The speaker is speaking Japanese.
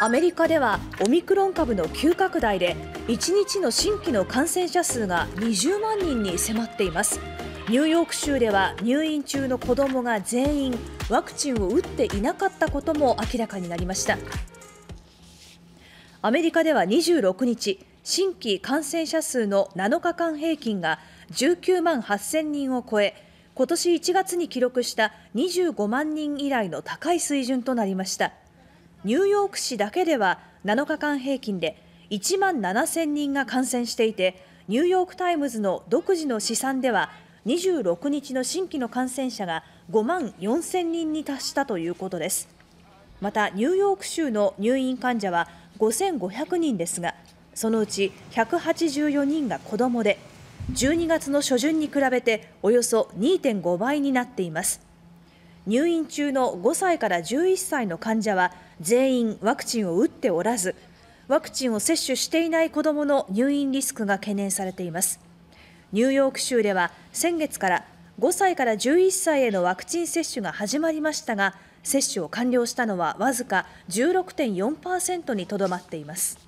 アメリカではオミクロン株の急拡大で1日の新規の感染者数が20万人に迫っていますニューヨーク州では入院中の子どもが全員ワクチンを打っていなかったことも明らかになりましたアメリカでは26日新規感染者数の7日間平均が19万8000人を超え今年1月に記録した25万人以来の高い水準となりました。ニューヨーク市だけでは7日間平均で1万7000人が感染していてニューヨーク・タイムズの独自の試算では26日の新規の感染者が5万4000人に達したということですまたニューヨーク州の入院患者は5500人ですがそのうち184人が子どもで12月の初旬に比べておよそ2.5倍になっています入院中の5歳から11歳の患者は全員ワクチンを打っておらずワクチンを接種していない子どもの入院リスクが懸念されていますニューヨーク州では先月から5歳から11歳へのワクチン接種が始まりましたが接種を完了したのはわずか16.4%にとどまっています